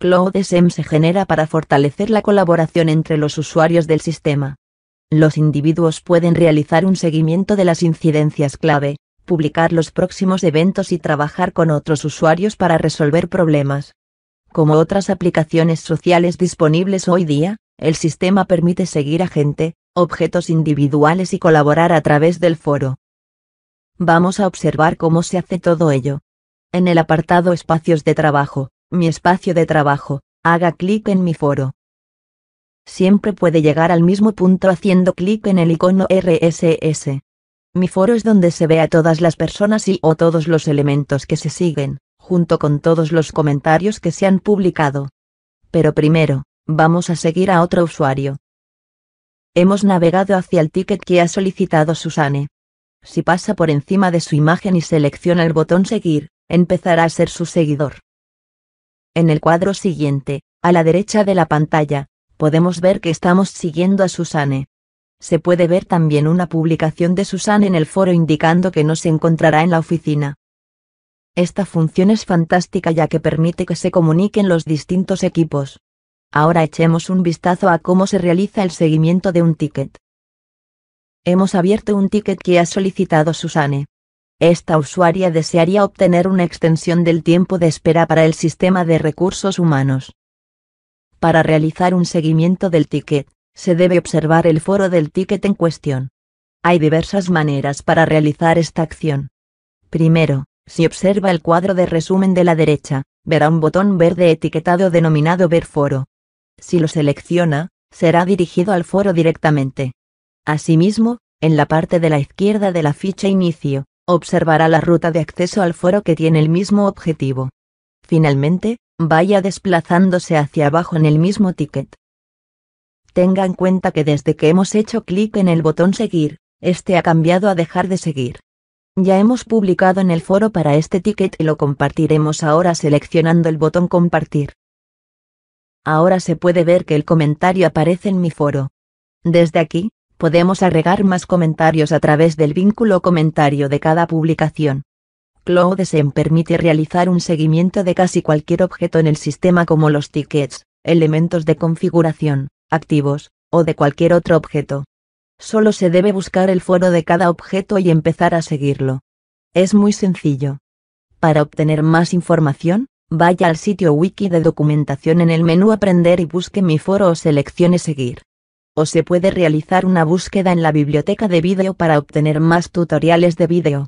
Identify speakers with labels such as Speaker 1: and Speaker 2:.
Speaker 1: CloudSM se genera para fortalecer la colaboración entre los usuarios del sistema. Los individuos pueden realizar un seguimiento de las incidencias clave, publicar los próximos eventos y trabajar con otros usuarios para resolver problemas. Como otras aplicaciones sociales disponibles hoy día, el sistema permite seguir a gente, objetos individuales y colaborar a través del foro. Vamos a observar cómo se hace todo ello. En el apartado Espacios de trabajo, mi espacio de trabajo, haga clic en mi foro. Siempre puede llegar al mismo punto haciendo clic en el icono RSS. Mi foro es donde se ve a todas las personas y o todos los elementos que se siguen, junto con todos los comentarios que se han publicado. Pero primero, vamos a seguir a otro usuario. Hemos navegado hacia el ticket que ha solicitado Susane. Si pasa por encima de su imagen y selecciona el botón Seguir, empezará a ser su seguidor. En el cuadro siguiente, a la derecha de la pantalla, podemos ver que estamos siguiendo a Susanne. Se puede ver también una publicación de Susanne en el foro indicando que no se encontrará en la oficina. Esta función es fantástica ya que permite que se comuniquen los distintos equipos. Ahora echemos un vistazo a cómo se realiza el seguimiento de un ticket. Hemos abierto un ticket que ha solicitado Susanne. Esta usuaria desearía obtener una extensión del tiempo de espera para el sistema de recursos humanos. Para realizar un seguimiento del ticket, se debe observar el foro del ticket en cuestión. Hay diversas maneras para realizar esta acción. Primero, si observa el cuadro de resumen de la derecha, verá un botón verde etiquetado denominado Ver foro. Si lo selecciona, será dirigido al foro directamente. Asimismo, en la parte de la izquierda de la ficha Inicio, observará la ruta de acceso al foro que tiene el mismo objetivo. Finalmente, vaya desplazándose hacia abajo en el mismo ticket. Tenga en cuenta que desde que hemos hecho clic en el botón Seguir, este ha cambiado a dejar de seguir. Ya hemos publicado en el foro para este ticket y lo compartiremos ahora seleccionando el botón Compartir. Ahora se puede ver que el comentario aparece en mi foro. Desde aquí, podemos agregar más comentarios a través del vínculo comentario de cada publicación. CloudSM permite realizar un seguimiento de casi cualquier objeto en el sistema como los tickets, elementos de configuración, activos, o de cualquier otro objeto. Solo se debe buscar el foro de cada objeto y empezar a seguirlo. Es muy sencillo. Para obtener más información, vaya al sitio wiki de documentación en el menú Aprender y busque mi foro o seleccione Seguir o se puede realizar una búsqueda en la biblioteca de vídeo para obtener más tutoriales de vídeo.